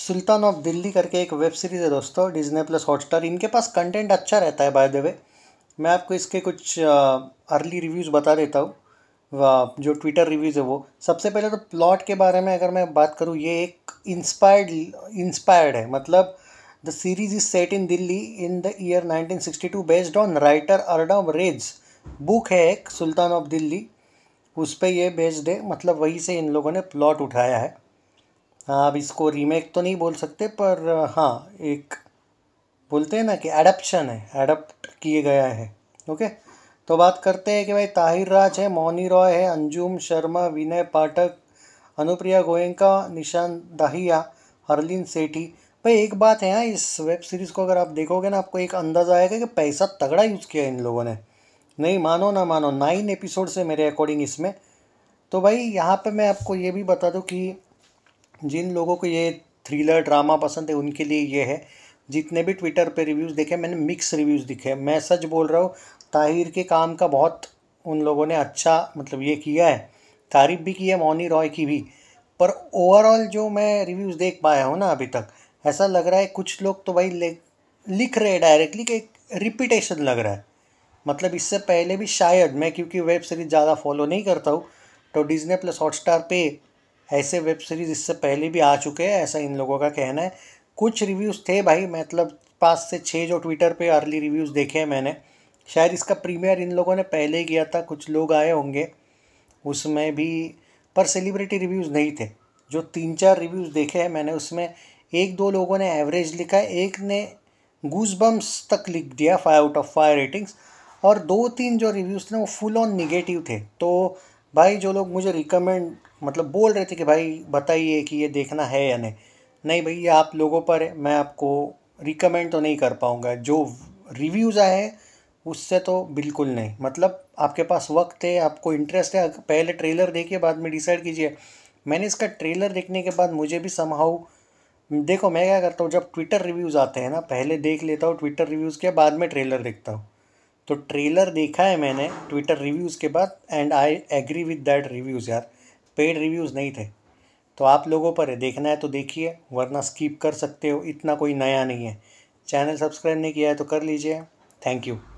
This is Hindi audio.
सुल्तान ऑफ दिल्ली करके एक वेब सीरीज़ है दोस्तों डिजने प्लस हॉटस्टार इनके पास कंटेंट अच्छा रहता है बाय द वे मैं आपको इसके कुछ अर्ली रिव्यूज़ बता देता हूँ जो ट्विटर रिव्यूज़ है वो सबसे पहले तो प्लॉट के बारे में अगर मैं बात करूँ ये एक इंस्पायर्ड इंस्पायर्ड है मतलब the series is set in Delhi in the year 1962 based on writer अर्डम रेज बुक है एक सुल्तान ऑफ दिल्ली उस पर यह बेस्ड है मतलब वहीं से इन लोगों ने प्लॉट उठाया है हाँ अब इसको रीमेक तो नहीं बोल सकते पर हाँ एक बोलते हैं ना कि एडप्शन है एडप्ट किए गया है ओके तो बात करते हैं कि भाई ताहिर राज है मोनी रॉय है अंजुम शर्मा विनय पाठक अनुप्रिया गोयंका निशान दाहिया हरलिन सेठी भाई एक बात है यहाँ इस वेब सीरीज़ को अगर आप देखोगे ना आपको एक अंदाज़ा आएगा कि पैसा तगड़ा यूज़ किया इन लोगों ने नहीं मानो ना मानो नाइन एपिसोड से मेरे अकॉर्डिंग इसमें तो भाई यहाँ पे मैं आपको ये भी बता दूँ कि जिन लोगों को ये थ्रिलर ड्रामा पसंद है उनके लिए ये है जितने भी ट्विटर पे रिव्यूज़ देखे मैंने मिक्स रिव्यूज़ दिखे मैं सच बोल रहा हूँ ताहिर के काम का बहुत उन लोगों ने अच्छा मतलब ये किया है तारीफ भी की है मौनी रॉय की भी पर ओवरऑल जो मैं रिव्यूज़ देख पाया हूँ ना अभी तक ऐसा लग रहा है कुछ लोग तो भाई लिख रहे हैं डायरेक्टली कि रिपीटेशन लग रहा है मतलब इससे पहले भी शायद मैं क्योंकि वेब सीरीज़ ज़्यादा फॉलो नहीं करता हूँ तो डिज़ने प्लस हॉट स्टार पे ऐसे वेब सीरीज़ इससे पहले भी आ चुके हैं ऐसा इन लोगों का कहना है कुछ रिव्यूज़ थे भाई मतलब पाँच से छः जो ट्विटर पे अर्ली रिव्यूज़ देखे हैं मैंने शायद इसका प्रीमियर इन लोगों ने पहले ही किया था कुछ लोग आए होंगे उसमें भी पर सेलिब्रिटी रिव्यूज़ नहीं थे जो तीन चार रिव्यूज़ देखे हैं मैंने उसमें एक दो लोगों ने एवरेज लिखा एक ने गूजबम्स तक लिख दिया five out of five ratings और दो तीन जो रिव्यूज़ थे वो फुल ऑन निगेटिव थे तो भाई जो लोग मुझे रिकमेंड मतलब बोल रहे थे कि भाई बताइए कि ये देखना है या नहीं नहीं भाई ये आप लोगों पर है मैं आपको रिकमेंड तो नहीं कर पाऊँगा जो रिव्यूज़ आए हैं उससे तो बिल्कुल नहीं मतलब आपके पास वक्त है आपको इंटरेस्ट है पहले ट्रेलर देखिए बाद में डिसाइड कीजिए मैंने इसका ट्रेलर देखने के बाद मुझे भी समहाउ देखो मैं क्या करता हूँ जब ट्विटर रिव्यूज़ आते हैं ना पहले देख लेता हूँ ट्विटर रिव्यूज़ के बाद में ट्रेलर देखता हूँ तो ट्रेलर देखा है मैंने ट्विटर रिव्यूज़ के बाद and I agree with that reviews यार पेड रिव्यूज़ नहीं थे तो आप लोगों पर है देखना है तो देखिए वरना स्किप कर सकते हो इतना कोई नया नहीं है चैनल सब्सक्राइब नहीं किया है तो कर लीजिए थैंक यू